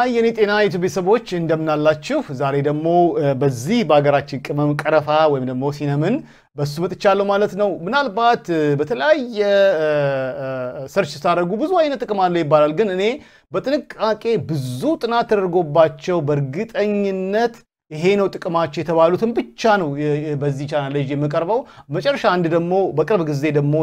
አይ የኔ ጤና የቱ ቤተሰቦች እንደምናላችሁ። ዛሬ ደግሞ በዚህ በሀገራችን ቅመም ቀረፋ ወይም ደግሞ ሲነምን በሱ መጥቻለሁ ማለት ነው። ምናልባት በተለያየ ሰርች ስታደርጉ ብዙ አይነት ጥቅም አለው ይባላል። ግን እኔ በጥንቃቄ ብዙ ጥናት ተደርጎባቸው በእርግጠኝነት ይሄ ነው ጥቅማቸው የተባሉትን ብቻ ነው በዚህ ቻናል ላይ የምቀርበው። መጨረሻ አንድ ደግሞ በቅርብ ጊዜ ደግሞ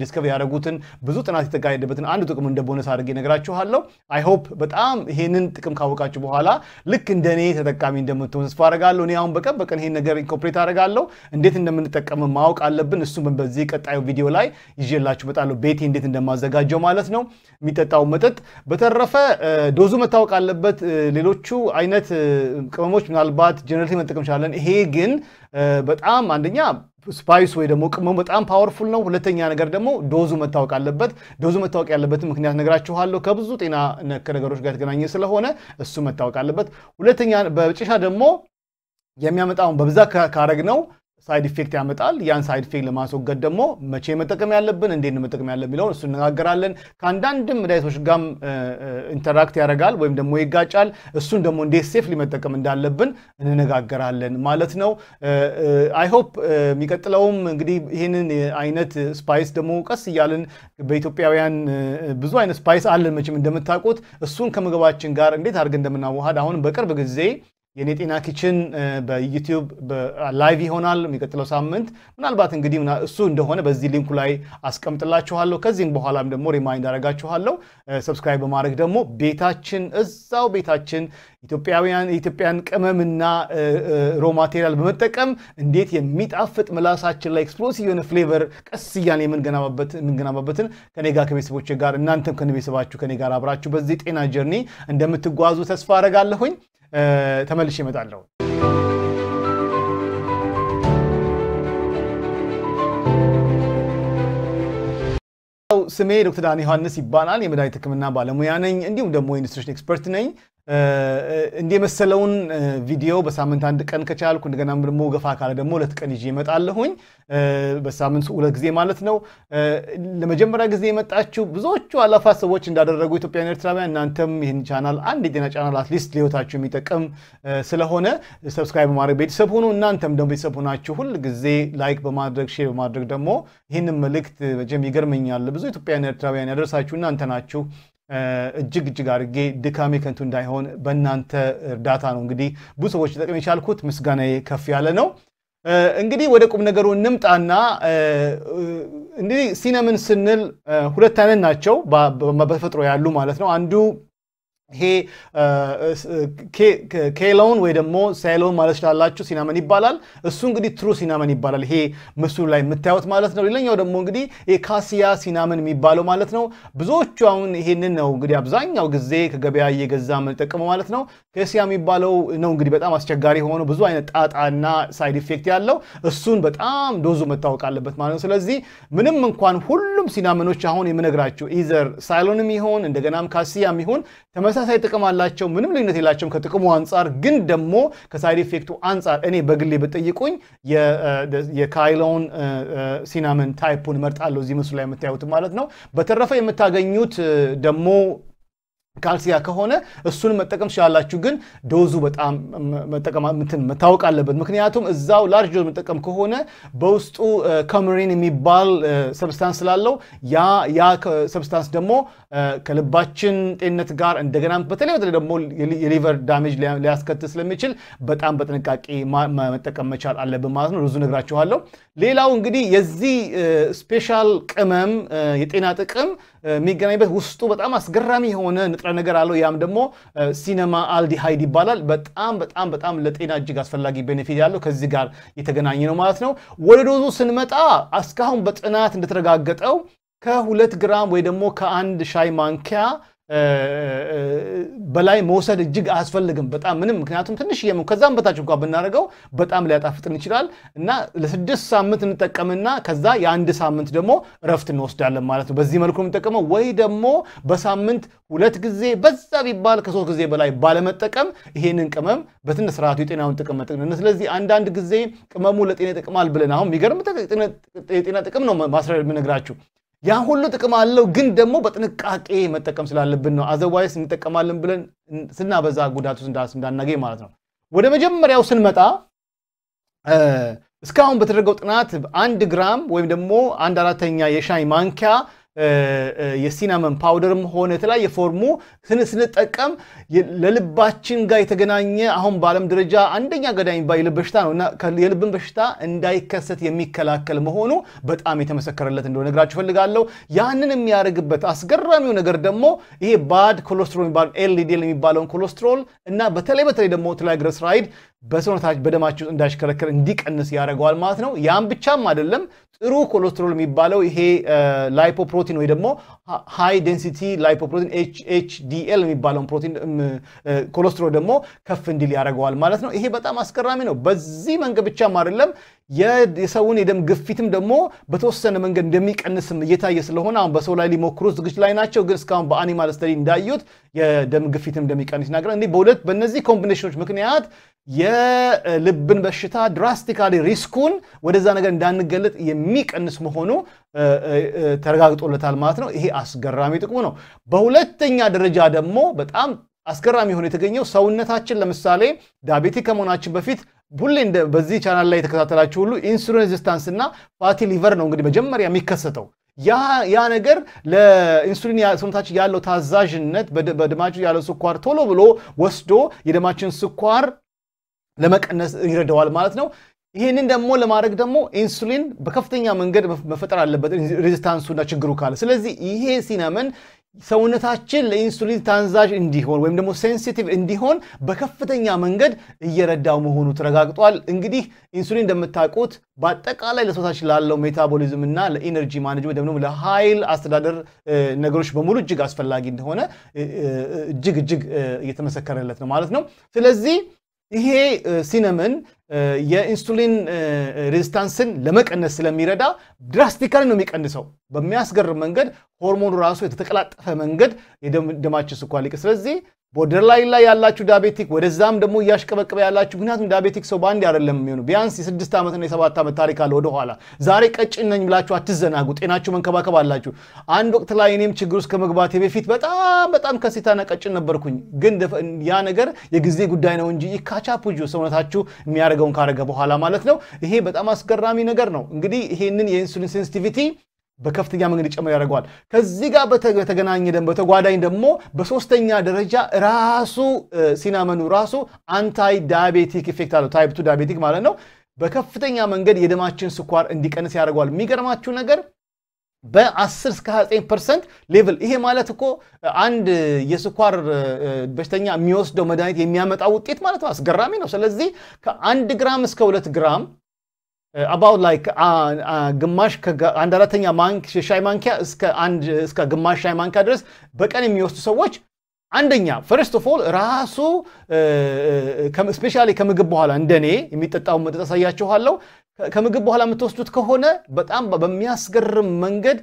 ዲስከቭ ያደረጉትን ብዙ ጥናት የተካሄደበትን አንድ ጥቅም እንደ ቦነስ አድርጌ ነግራችኋለሁ። አይሆፕ በጣም ይሄንን ጥቅም ካወቃችሁ በኋላ ልክ እንደ እኔ ተጠቃሚ እንደምትሆን ተስፋ አደርጋለሁ። እኔ አሁን በቀን በቀን ይሄን ነገር ኢንኮፕሬት አደርጋለሁ። እንዴት እንደምንጠቀም ማወቅ አለብን። እሱም በዚህ ቀጣዩ ቪዲዮ ላይ ይዤላችሁ እመጣለሁ፣ ቤቴ እንዴት እንደማዘጋጀው ማለት ነው። የሚጠጣው መጠጥ በተረፈ ዶዙ መታወቅ አለበት። ሌሎቹ አይነት ቅመሞች ምናልባት በመግፋት ጀነሬት መጠቀም ቻለን። ይሄ ግን በጣም አንደኛ ስፓይስ ወይ ደግሞ ቅመሙ በጣም ፓወርፉል ነው። ሁለተኛ ነገር ደግሞ ዶዙ መታወቅ አለበት። ዶዙ መታወቅ ያለበት ምክንያት ነግራችኋለሁ። ከብዙ ጤና ነክ ነገሮች ጋር የተገናኘ ስለሆነ እሱ መታወቅ አለበት። ሁለተኛ በጭሻ ደግሞ የሚያመጣውን በብዛት ካረግ ነው ሳይድ ኢፌክት ያመጣል። ያን ሳይድ ኢፌክት ለማስወገድ ደግሞ መቼ መጠቀም ያለብን፣ እንዴት መጠቀም ያለብን የሚለውን እሱ እነጋገራለን። ከአንዳንድም መድኃኒቶች ጋርም ኢንተራክት ያደርጋል ወይም ደግሞ ይጋጫል። እሱን ደግሞ እንዴት ሴፍ መጠቀም እንዳለብን እንነጋገራለን ማለት ነው። አይሆፕ የሚቀጥለውም እንግዲህ ይህንን አይነት ስፓይስ ደግሞ ቀስ እያልን በኢትዮጵያውያን ብዙ አይነት ስፓይስ አለን መቼም እንደምታውቁት እሱን ከምግባችን ጋር እንዴት አድርገን እንደምናዋሃድ አሁን በቅርብ ጊዜ የኔ ጤና ኪችን በዩቲዩብ ላይቭ ይሆናል የሚቀጥለው ሳምንት። ምናልባት እንግዲህ እሱ እንደሆነ በዚህ ሊንኩ ላይ አስቀምጥላችኋለሁ። ከዚህም በኋላም ደግሞ ሪማይንድ አረጋችኋለሁ። ሰብስክራይብ በማድረግ ደግሞ ቤታችን እዛው ቤታችን ኢትዮጵያውያን የኢትዮጵያን ቅመምና ሮ ማቴሪያል በመጠቀም እንዴት የሚጣፍጥ ምላሳችን ላይ ኤክስፕሎሲቭ የሆነ ፍሌቨር ቀስ እያለ የምንገናባበትን ከኔ ጋር ከቤተሰቦች ጋር እናንተም ከቤተሰባችሁ ከኔ ጋር አብራችሁ በዚህ ጤና ጀርኒ እንደምትጓዙ ተስፋ አረጋለሁኝ። ተመልሼ እመጣለሁ። ስሜ ዶክተር ዳን ዮሐንስ ይባላል። የመድኃኒት ሕክምና ባለሙያ ነኝ። እንዲሁም ደግሞ ኢንዱስትሪሽን ኤክስፐርት ነኝ። እንዲህ የመሰለውን ቪዲዮ በሳምንት አንድ ቀን ከቻልኩ እንደገና ደግሞ ገፋ ካለ ደግሞ ሁለት ቀን ይዤ እመጣለሁኝ። በሳምንት ሁለት ጊዜ ማለት ነው። ለመጀመሪያ ጊዜ የመጣችሁ ብዙዎቹ አላፋ ሰዎች እንዳደረጉ ኢትዮጵያውያን ኤርትራውያን፣ እናንተም ይህን ቻናል አንድ የጤና ቻናል አትሊስት ሊወታችሁ የሚጠቅም ስለሆነ ሰብስክራይብ በማድረግ ቤተሰብ ሆኑ። እናንተም ደግሞ ቤተሰብ ሆናችሁ ሁል ጊዜ ላይክ በማድረግ ሼር በማድረግ ደግሞ ይህንን መልእክት መቼም ይገርመኛል ብዙ ኢትዮጵያን ኤርትራውያን ያደረሳችሁ እናንተ ናችሁ። እጅግ እጅግ አድርጌ ድካሜ ከንቱ እንዳይሆን በእናንተ እርዳታ ነው እንግዲህ ብዙ ሰዎች ጠቅም የቻልኩት። ምስጋናዬ ከፍ ያለ ነው። እንግዲህ ወደ ቁም ነገሩ እንምጣና እንግዲህ ሲነምን ስንል ሁለት አይነት ናቸው በተፈጥሮ ያሉ ማለት ነው። አንዱ ይሄ ኬሎን ወይ ደግሞ ሳይሎን ማለት ይችላላችሁ ሲናመን ይባላል። እሱ እንግዲህ ትሩ ሲናመን ይባላል። ይሄ ምስሉ ላይ የምታዩት ማለት ነው። ሌላኛው ደግሞ እንግዲህ የካሲያ ሲናመን የሚባለው ማለት ነው። ብዙዎቹ አሁን ይሄንን ነው እንግዲህ አብዛኛው ጊዜ ከገበያ እየገዛ የምንጠቀመው ማለት ነው። ካሲያ የሚባለው ነው እንግዲህ በጣም አስቸጋሪ የሆነ ብዙ አይነት ጣጣና ሳይድ ኢፌክት ያለው እሱን በጣም ዶዙ መታወቅ አለበት ማለት ነው። ስለዚህ ምንም እንኳን ሁሉ ሁሉም ሲናመኖች አሁን የምነግራቸው ኢዘር ሳይሎንም ይሆን እንደገናም ካሲያም ይሆን ተመሳሳይ ጥቅም አላቸው። ምንም ልዩነት የላቸውም ከጥቅሙ አንጻር። ግን ደግሞ ከሳይድ ኢፌክቱ አንጻር እኔ በግሌ ብጠይቁኝ የካይሎን ሲናመን ታይፑን መርጣለሁ። እዚህ ምስሉ ላይ የምታዩት ማለት ነው። በተረፈ የምታገኙት ደግሞ ካልሲያ ከሆነ እሱን መጠቀም ሲላላችሁ ግን ዶዙ በጣም መጠቀም መታወቅ አለበት። ምክንያቱም እዛው ላርጅ ዶዝ መጠቀም ከሆነ በውስጡ ከመሪን የሚባል ሰብስታንስ ስላለው ያ ሰብስታንስ ደግሞ ከልባችን ጤንነት ጋር እንደገና በተለይ በተለይ ደግሞ የሊቨር ዳሜጅ ሊያስከትል ስለሚችል በጣም በጥንቃቄ መጠቀም መቻል አለብን ማለት ነው። ብዙ ነግራችኋለሁ። ሌላው እንግዲህ የዚህ ስፔሻል ቅመም የጤና ጥቅም የሚገናኝበት ውስጡ በጣም አስገራሚ የሆነ ንጥረ ነገር አለው። ያም ደግሞ ሲነማ አልዲሃይድ ይባላል። በጣም በጣም በጣም ለጤና እጅግ አስፈላጊ ቤኔፊት ያለው ከዚህ ጋር የተገናኘ ነው ማለት ነው። ወደ ዶዙ ስንመጣ እስካሁን በጥናት እንደተረጋገጠው ከሁለት ግራም ወይ ደግሞ ከአንድ ሻይ ማንኪያ በላይ መውሰድ እጅግ አያስፈልግም። በጣም ምንም ምክንያቱም ትንሽ የ ከዛም በታች እንኳ ብናደርገው በጣም ሊያጣፍጥን ይችላል እና ለስድስት ሳምንት እንጠቀምና ከዛ የአንድ ሳምንት ደግሞ እረፍት እንወስዳለን ማለት ነው። በዚህ መልኩ የምንጠቀመው ወይ ደግሞ በሳምንት ሁለት ጊዜ በዛ ቢባል ከሶስት ጊዜ በላይ ባለመጠቀም ይሄንን ቅመም በትን ስርዓቱ የጤናውን ጥቅም መጠቅነ። ስለዚህ አንዳንድ ጊዜ ቅመሙ ለጤና ይጠቅማል ብለን አሁን የሚገርም የጤና ጥቅም ነው ማስረ የምነግራችሁ ያ ሁሉ ጥቅም አለው፣ ግን ደግሞ በጥንቃቄ መጠቀም ስላለብን ነው። አዘዋይስ እንጠቀማለን ብለን ስናበዛ ጉዳቱ እንዳናገኝ ማለት ነው። ወደ መጀመሪያው ስንመጣ እስካሁን በተደረገው ጥናት አንድ ግራም ወይም ደግሞ አንድ አራተኛ የሻይ ማንኪያ የሲናመን ፓውደርም ሆነ የተለያየ ፎርሙ ስንጠቀም ለልባችን ጋር የተገናኘ አሁን በዓለም ደረጃ አንደኛ ገዳይ የሚባል የልብ በሽታ ነው እና የልብን በሽታ እንዳይከሰት የሚከላከል መሆኑ በጣም የተመሰከረለት እንደሆነ ነግራችሁ ፈልጋለሁ። ያንን የሚያደርግበት አስገራሚው ነገር ደግሞ ይሄ ባድ ኮሎስትሮል የሚባለው ኤልዲኤል የሚባለውን ኮሎስትሮል እና በተለይ በተለይ ደግሞ ትላይግረስራይድ በሰውነታችን በደማችን እንዳሽከረከር እንዲቀንስ ያደርገዋል ማለት ነው። ያም ብቻም አይደለም። ጥሩ ኮሌስትሮል የሚባለው ይሄ ላይፖፕሮቲን ወይ ደግሞ ሃይ ዴንሲቲ ላይፖፕሮቲን ኤችዲኤል የሚባለውን ፕሮቲን ኮሌስትሮል ደግሞ ከፍ እንዲል ያደርገዋል ማለት ነው። ይሄ በጣም አስገራሚ ነው። በዚህ መንገድ ብቻም አይደለም የሰውን የደም ግፊትም ደግሞ በተወሰነ መንገድ እንደሚቀንስም እየታየ ስለሆነ አሁን በሰው ላይ ሊሞክሩ ዝግጅ ላይ ናቸው። ግን እስካሁን በአኒማል ስተዲ እንዳዩት የደም ግፊትም እንደሚቀንስ ይናገራል። እንዲህ በሁለት በእነዚህ ኮምቢኔሽኖች ምክንያት የልብን በሽታ ድራስቲካሊ ሪስኩን ወደዛ ነገር እንዳንገለጥ የሚቀንስ መሆኑ ተረጋግጦለታል ማለት ነው። ይሄ አስገራሚ ጥቅሙ ነው። በሁለተኛ ደረጃ ደግሞ በጣም አስገራሚ ሆኖ የተገኘው ሰውነታችን ለምሳሌ ዳቤቲ ከመሆናችን በፊት ሁሌ በዚህ ቻናል ላይ የተከታተላችሁ ሁሉ ኢንሱሊን ሬዚስታንስ እና ፋቲ ሊቨር ነው እንግዲህ መጀመሪያ የሚከሰተው። ያ ነገር ለኢንሱሊን ሰውነታችን ያለው ታዛዥነት በደማችን ያለው ስኳር ቶሎ ብሎ ወስዶ የደማችን ስኳር ለመቀነስ ይረዳዋል ማለት ነው። ይህንን ደግሞ ለማድረግ ደግሞ ኢንሱሊን በከፍተኛ መንገድ መፈጠር አለበት፣ ሬዚስታንሱና ችግሩ ካለ። ስለዚህ ይሄ ሲነመን ሰውነታችን ለኢንሱሊን ታንዛዥ እንዲሆን ወይም ደግሞ ሴንሲቲቭ እንዲሆን በከፍተኛ መንገድ እየረዳው መሆኑ ተረጋግጧል። እንግዲህ ኢንሱሊን እንደምታውቁት በአጠቃላይ ለሰውታችን ላለው ሜታቦሊዝም እና ለኢነርጂ ማኔጅመንት ደግሞ ለኃይል አስተዳደር ነገሮች በሙሉ እጅግ አስፈላጊ እንደሆነ እጅግ እጅግ እየተመሰከረለት ነው ማለት ነው። ስለዚህ ይሄ ሲነመን የኢንሱሊን ሬዚስታንስን ለመቀነስ ስለሚረዳ ድራስቲካሊ ነው የሚቀንሰው። በሚያስገርም መንገድ ሆርሞኑ ራሱ የተቀላጠፈ መንገድ የደማችን ስኳር ሊቅ። ስለዚህ ቦርደር ላይ ላይ ያላችሁ ዳቤቲክ ወደዛም ደግሞ እያሽቀበቀበ ያላችሁ። ምክንያቱም ዳቤቲክ ሰው በአንድ አይደለም የሚሆኑ ቢያንስ የስድስት ዓመትና የሰባት ዓመት ታሪክ አለ ወደኋላ። ዛሬ ቀጭን ነኝ ብላችሁ አትዘናጉ። ጤናችሁ መንከባከብ አላችሁ። አንድ ወቅት ላይ እኔም ችግር ውስጥ ከመግባቴ በፊት በጣም በጣም ከሴታና ቀጭን ነበርኩኝ። ግን ያ ነገር የጊዜ ጉዳይ ነው እንጂ ይካቻፑጁ ሰውነታችሁ የሚያደርገውን ካደረገ በኋላ ማለት ነው። ይሄ በጣም አስገራሚ ነገር ነው። እንግዲህ ይሄንን የኢንሱሊን ሴንሲቲቪቲ በከፍተኛ መንገድ ይጨምር ያደርገዋል። ከዚህ ጋር በተገናኘ ደግሞ በተጓዳኝ ደግሞ በሶስተኛ ደረጃ ራሱ ሲናመኑ ራሱ አንታይ ዳያቤቲክ ኢፌክት አለው። ታይፕ ቱ ዳያቤቲክ ማለት ነው። በከፍተኛ መንገድ የደማችን ስኳር እንዲቀንስ ያደርገዋል። የሚገርማችሁ ነገር በ10 እስከ 29 ፐርሰንት ሌቭል ይሄ ማለት እኮ አንድ የስኳር በሽተኛ የሚወስደው መድኃኒት የሚያመጣ ውጤት ማለት ነው። አስገራሚ ነው። ስለዚህ ከአንድ ግራም እስከ ሁለት ግራም አባውት uh, ላይክ uh, uh, ግማሽ አንድ አራተኛ ሻይ ማንኪያ እስከ ግማሽ ሻይ ማንኪያ ድረስ በቀን የሚወስዱ ሰዎች አንደኛ ፈርስት ኦፍ ኦል ራሱ ስፔሻሊ ከምግብ በኋላ እንደኔ የሚጠጣው መጠጥ አሳያችኋለሁ። ከምግብ በኋላ የምትወስዱት ከሆነ በጣም በሚያስገርም መንገድ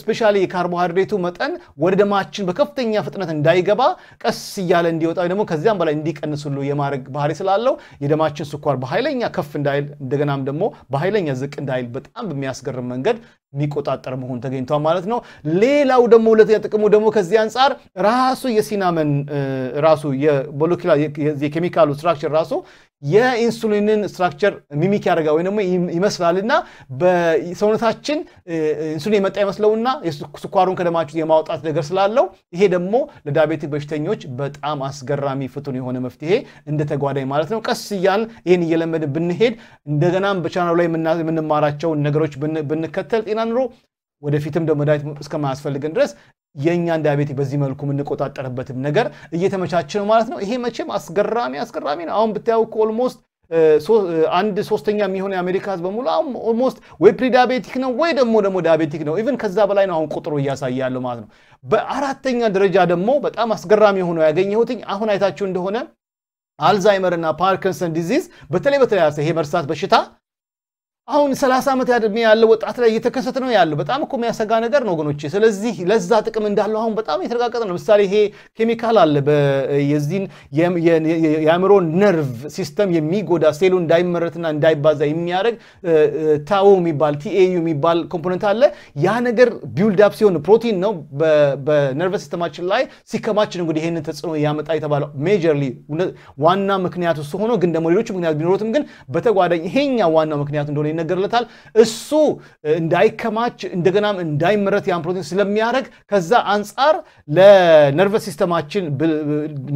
ስፔሻሊ የካርቦሃይድሬቱ መጠን ወደ ደማችን በከፍተኛ ፍጥነት እንዳይገባ ቀስ እያለ እንዲወጣ ደግሞ ከዚያም በላይ እንዲቀንስሉ የማድረግ ባህሪ ስላለው የደማችን ስኳር በኃይለኛ ከፍ እንዳይል እንደገናም ደግሞ በኃይለኛ ዝቅ እንዳይል በጣም በሚያስገርም መንገድ የሚቆጣጠር መሆን ተገኝቷል ማለት ነው። ሌላው ደግሞ ሁለተኛ ጥቅሙ ደግሞ ከዚህ አንጻር ራሱ የሲናመን ራሱ የሞለኪላ የኬሚካሉ ስትራክቸር ራሱ የኢንሱሊንን ስትራክቸር ሚሚክ ያደርጋል ወይም ደግሞ ይመስላልና በሰውነታችን ኢንሱሊን የመጣ ይመስለውና ስኳሩን ከደማችን የማውጣት ነገር ስላለው ይሄ ደግሞ ለዳቤቲክ በሽተኞች በጣም አስገራሚ ፍቱን የሆነ መፍትሄ እንደ ተጓዳኝ ማለት ነው። ቀስ እያል ይህን እየለመድን ብንሄድ እንደገናም በቻናሉ ላይ የምንማራቸውን ነገሮች ብንከተል ጤና ኑሮ ወደፊትም ደግሞ መድኃኒት እስከማያስፈልገን ድረስ የእኛን ዳያቤቲክ በዚህ መልኩ የምንቆጣጠርበትም ነገር እየተመቻች ነው ማለት ነው። ይሄ መቼም አስገራሚ አስገራሚ ነው። አሁን ብታየው ኦልሞስት አንድ ሶስተኛ የሚሆነ የአሜሪካ ህዝብ በሙሉ አሁን ኦልሞስት ወይ ፕሪዳቤቲክ ነው ወይ ደግሞ ደግሞ ዳቤቲክ ነው። ኢቨን ከዛ በላይ ነው አሁን ቁጥሩ እያሳየ ያለው ማለት ነው። በአራተኛ ደረጃ ደግሞ በጣም አስገራሚ ሆኖ ያገኘሁትኝ አሁን አይታችሁ እንደሆነ አልዛይመር እና ፓርኪንሰን ዲዚዝ በተለይ በተለይ ይሄ መርሳት በሽታ አሁን ሰላሳ ዓመት ዕድሜ ያለው ወጣት ላይ እየተከሰተ ነው ያለው። በጣም እኮ የሚያሰጋ ነገር ነው ወገኖቼ። ስለዚህ ለዛ ጥቅም እንዳለው አሁን በጣም የተረጋገጠ ነው። ለምሳሌ ይሄ ኬሚካል አለ የዚህን የአእምሮ ነርቭ ሲስተም የሚጎዳ ሴሉ እንዳይመረትና እንዳይባዛ የሚያደርግ ታው የሚባል ቲኤዩ የሚባል ኮምፖነንት አለ። ያ ነገር ቢውልድ አፕ ሲሆን ፕሮቲን ነው በነርቭ ሲስተማችን ላይ ሲከማችን እንግዲህ ይህንን ተጽዕኖ ያመጣ የተባለው ሜጀርሊ ዋና ምክንያቱ ሆኖ ግን ደግሞ ሌሎች ምክንያት ቢኖሩትም ግን በተጓዳኝ ይሄኛ ዋና ምክንያት እንደሆነ ይነገርለታል። እሱ እንዳይከማች እንደገናም እንዳይመረት ያን ፕሮቲን ስለሚያደርግ ከዛ አንጻር ለነርቨስ ሲስተማችን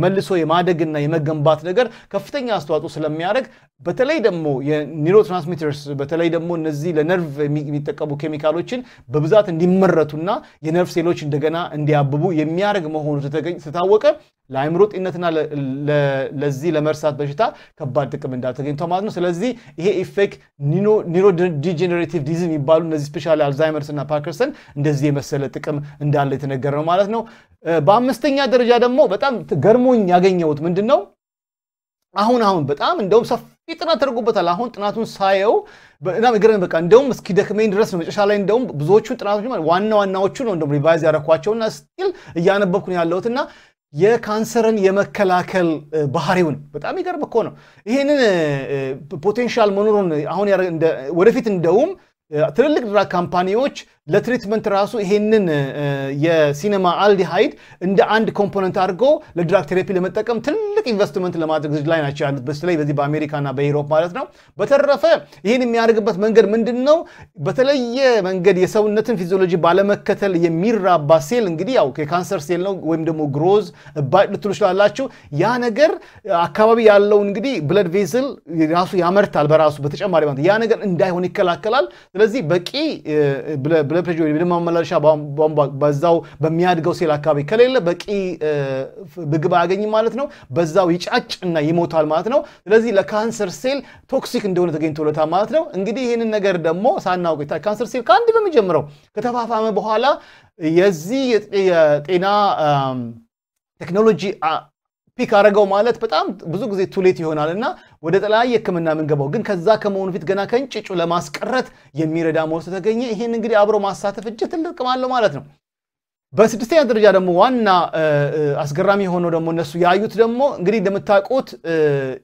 መልሶ የማደግና የመገንባት ነገር ከፍተኛ አስተዋጽኦ ስለሚያደርግ በተለይ ደግሞ የኒውሮ ትራንስሚተርስ በተለይ ደግሞ እነዚህ ለነርቭ የሚጠቀሙ ኬሚካሎችን በብዛት እንዲመረቱና የነርቭ ሴሎች እንደገና እንዲያብቡ የሚያደርግ መሆኑ ስታወቀ ለአእምሮ ጤንነትና ለዚህ ለመርሳት በሽታ ከባድ ጥቅም እንዳል ተገኝቷል ማለት ነው። ስለዚህ ይሄ ኢፌክት ኒውሮ ዲጀኔሬቲቭ ዲዝ የሚባሉ እነዚህ ስፔሻሊ አልዛይመርስ እና ፓርክርሰን እንደዚህ የመሰለ ጥቅም እንዳለ የተነገረ ነው ማለት ነው። በአምስተኛ ደረጃ ደግሞ በጣም ገርሞኝ ያገኘሁት ምንድን ነው አሁን አሁን በጣም እንደውም ሰፊ ጥናት ተደርጎበታል። አሁን ጥናቱን ሳየው በጣም እግረን በቃ እንደውም እስኪደክመኝ ድረስ ነው። መጨረሻ ላይ እንደውም ብዙዎቹን ጥናቶች ዋና ዋናዎቹ ነው እንደውም ሪቫይዝ ያደረኳቸውና ስቲል እያነበብኩ ነው እና የካንሰርን የመከላከል ባህሪውን በጣም ይገርም እኮ ነው። ይህንን ፖቴንሻል መኖሩን አሁን ወደፊት እንደውም ትልልቅ ድራግ ካምፓኒዎች ለትሪትመንት ራሱ ይሄንን የሲነማ አልዲሃይድ እንደ አንድ ኮምፖነንት አድርጎ ለድራግ ቴራፒ ለመጠቀም ትልቅ ኢንቨስትመንት ለማድረግ ዝግጅት ላይ ናቸው ያሉት፣ በተለይ በዚህ በአሜሪካና በዩሮፕ ማለት ነው። በተረፈ ይህን የሚያደርግበት መንገድ ምንድን ነው? በተለየ መንገድ የሰውነትን ፊዚዮሎጂ ባለመከተል የሚራባ ሴል እንግዲህ ያው የካንሰር ሴል ነው ወይም ደግሞ ግሮዝ ባጭ ልትሉ ችላላችሁ። ያ ነገር አካባቢ ያለውን እንግዲህ ብለድ ቬዝል ራሱ ያመርታል በራሱ በተጨማሪ ማለት ያ ነገር እንዳይሆን ይከላከላል። ስለዚህ በቂ ብለድ ፕሬር ወይ ደግሞ ማመላለሻ ቧንቧ በዛው በሚያድገው ሴል አካባቢ ከሌለ በቂ ምግብ አያገኝም ማለት ነው። በዛው ይጫጭ እና ይሞታል ማለት ነው። ስለዚህ ለካንሰር ሴል ቶክሲክ እንደሆነ ተገኝቶለታ ማለት ነው። እንግዲህ ይህንን ነገር ደግሞ ሳናውቅ ካንሰር ሴል ከአንድ ነው የሚጀምረው። ከተፋፋመ በኋላ የዚህ የጤና ቴክኖሎጂ ፒክ አረገው ማለት በጣም ብዙ ጊዜ ቱሌት ይሆናል እና ወደ ተለያየ ህክምና የምንገባው ግን ከዛ ከመሆኑ ፊት ገና ከእንጭጩ ለማስቀረት የሚረዳ ሞር ተገኘ። ይህን እንግዲህ አብሮ ማሳተፍ እጅ ትልቅ ማለት ነው። በስድስተኛ ደረጃ ደግሞ ዋና አስገራሚ የሆነው ደግሞ እነሱ ያዩት ደግሞ እንግዲህ እንደምታውቁት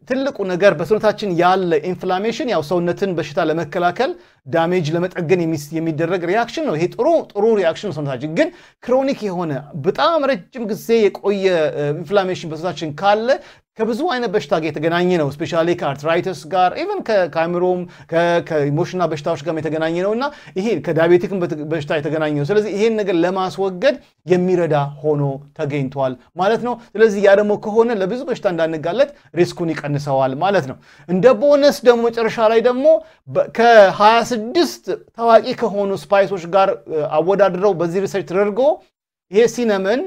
ትልቁ ነገር በሰውነታችን ያለ ኢንፍላሜሽን ያው ሰውነትን በሽታ ለመከላከል ዳሜጅ ለመጠገን የሚደረግ ሪያክሽን ነው። ይሄ ጥሩ ጥሩ ሪያክሽን ነው። ሰውነታችን ግን ክሮኒክ የሆነ በጣም ረጅም ጊዜ የቆየ ኢንፍላሜሽን በሰውነታችን ካለ ከብዙ አይነት በሽታ ጋር የተገናኘ ነው። ስፔሻሊ ከአርትራይተስ ጋር ኢቨን ከአእምሮም ከኢሞሽና በሽታዎች ጋር የተገናኘ ነው እና ይሄ ከዳቤቲክም በሽታ የተገናኘ ነው። ስለዚህ ይሄን ነገር ለማስወገድ የሚረዳ ሆኖ ተገኝቷል ማለት ነው። ስለዚህ ያ ደግሞ ከሆነ ለብዙ በሽታ እንዳንጋለጥ ሪስኩን ይቀንሰዋል ማለት ነው። እንደ ቦነስ ደግሞ መጨረሻ ላይ ደግሞ ከ26 ታዋቂ ከሆኑ ስፓይሶች ጋር አወዳድረው በዚህ ሪሰርች ተደርጎ ይሄ ሲነመን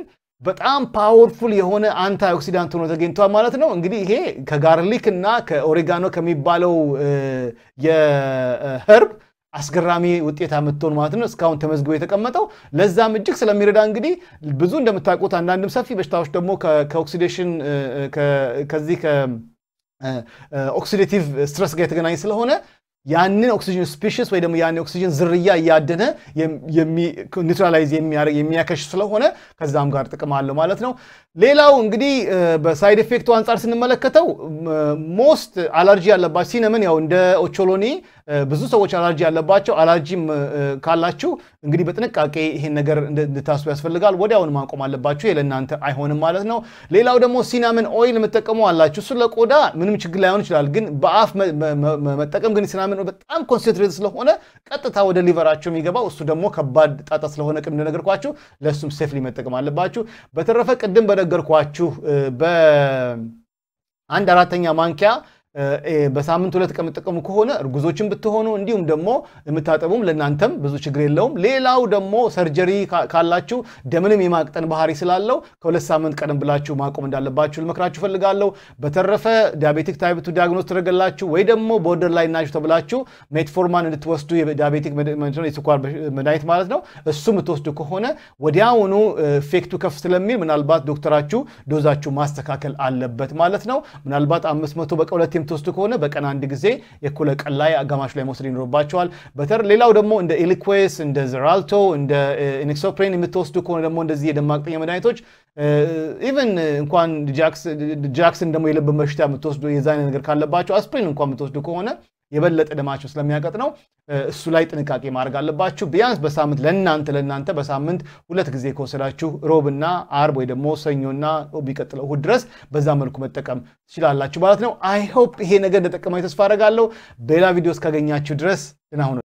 በጣም ፓወርፉል የሆነ አንታይ ኦክሲዳንት ሆኖ ተገኝቷል ማለት ነው። እንግዲህ ይሄ ከጋርሊክ እና ከኦሬጋኖ ከሚባለው የህርብ አስገራሚ ውጤት አምጥቶን ማለት ነው እስካሁን ተመዝግቦ የተቀመጠው። ለዛም እጅግ ስለሚረዳ እንግዲህ ብዙ እንደምታውቁት አንዳንድም ሰፊ በሽታዎች ደግሞ ከኦክሲዴሽን ከዚህ ከኦክሲዴቲቭ ስትረስ ጋር የተገናኘ ስለሆነ ያንን ኦክሲጅን ስፔሽስ ወይ ደግሞ ያንን ኦክሲጅን ዝርያ እያደነ ኒትራላይዝ የሚያደርግ የሚያከሽ ስለሆነ ከዛም ጋር ጥቅም አለው ማለት ነው። ሌላው እንግዲህ በሳይድ ኤፌክቱ አንጻር ስንመለከተው ሞስት አለርጂ ያለባቸው ሲነመን ያው እንደ ኦቾሎኒ ብዙ ሰዎች አላርጂ ያለባቸው አላርጂም ካላችሁ እንግዲህ በጥንቃቄ ይህን ነገር እንድታስቡ ያስፈልጋል። ወዲያውን ማቆም አለባችሁ። የለእናንተ አይሆንም ማለት ነው። ሌላው ደግሞ ሲናምን ኦይል የምትጠቀሙ አላችሁ። እሱ ለቆዳ ምንም ችግር ላይሆን ይችላል፣ ግን በአፍ መጠቀም ግን ሲናምን በጣም ኮንሴንትሬት ስለሆነ ቀጥታ ወደ ሊቨራቸው የሚገባው እሱ ደግሞ ከባድ ጣጣ ስለሆነ ቅድም እንደነገርኳችሁ ለእሱም ሴፍሊ መጠቀም አለባችሁ። በተረፈ ቅድም በነገርኳችሁ በአንድ አራተኛ ማንኪያ በሳምንት ሁለት ቀን የምትጠቀሙ ከሆነ እርጉዞችን ብትሆኑ እንዲሁም ደግሞ የምታጠቡም ለእናንተም ብዙ ችግር የለውም። ሌላው ደግሞ ሰርጀሪ ካላችሁ ደምንም የማቅጠን ባህሪ ስላለው ከሁለት ሳምንት ቀደም ብላችሁ ማቆም እንዳለባችሁ ልመክራችሁ ፈልጋለሁ። በተረፈ ዲያቤቲክ ታይፕቱ ዲያግኖስ ተደረገላችሁ ወይ ደግሞ ቦርደር ላይ ናችሁ ተብላችሁ ሜትፎርማን እንድትወስዱ የዲያቤቲክ የስኳር መድኃኒት ማለት ነው እሱ የምትወስዱ ከሆነ ወዲያውኑ ኢፌክቱ ከፍ ስለሚል ምናልባት ዶክተራችሁ ዶዛችሁ ማስተካከል አለበት ማለት ነው። ምናልባት አምስት መቶ በቀ ሐኪም ትወስዱ ከሆነ በቀን አንድ ጊዜ የኩለ ቀን ላይ አጋማሽ ላይ መውሰድ ይኖርባቸዋል። በተር ሌላው ደግሞ እንደ ኢሊኩዌስ፣ እንደ ዘራልቶ፣ እንደ ኢንክሶፕሬን የምትወስዱ ከሆነ ደግሞ እንደዚህ የደም ማቅጠኛ መድኃኒቶች ኢቨን እንኳን ጃክስን ደግሞ የልብ በሽታ የምትወስዱ የዛ ነገር ካለባቸው አስፕሪን እንኳን የምትወስዱ ከሆነ የበለጠ ደማቸው ስለሚያቀጥ ነው። እሱ ላይ ጥንቃቄ ማድረግ አለባችሁ። ቢያንስ በሳምንት ለእናንተ ለእናንተ በሳምንት ሁለት ጊዜ ከወሰዳችሁ ሮብና አርብ ወይ ደግሞ ሰኞና ቢቀጥለው እሑድ ድረስ በዛ መልኩ መጠቀም ትችላላችሁ ማለት ነው። አይሆፕ ይሄ ነገር እንደጠቀማችሁ ተስፋ አደርጋለሁ። በሌላ ቪዲዮ እስካገኛችሁ ድረስ ደህና ሁኑ።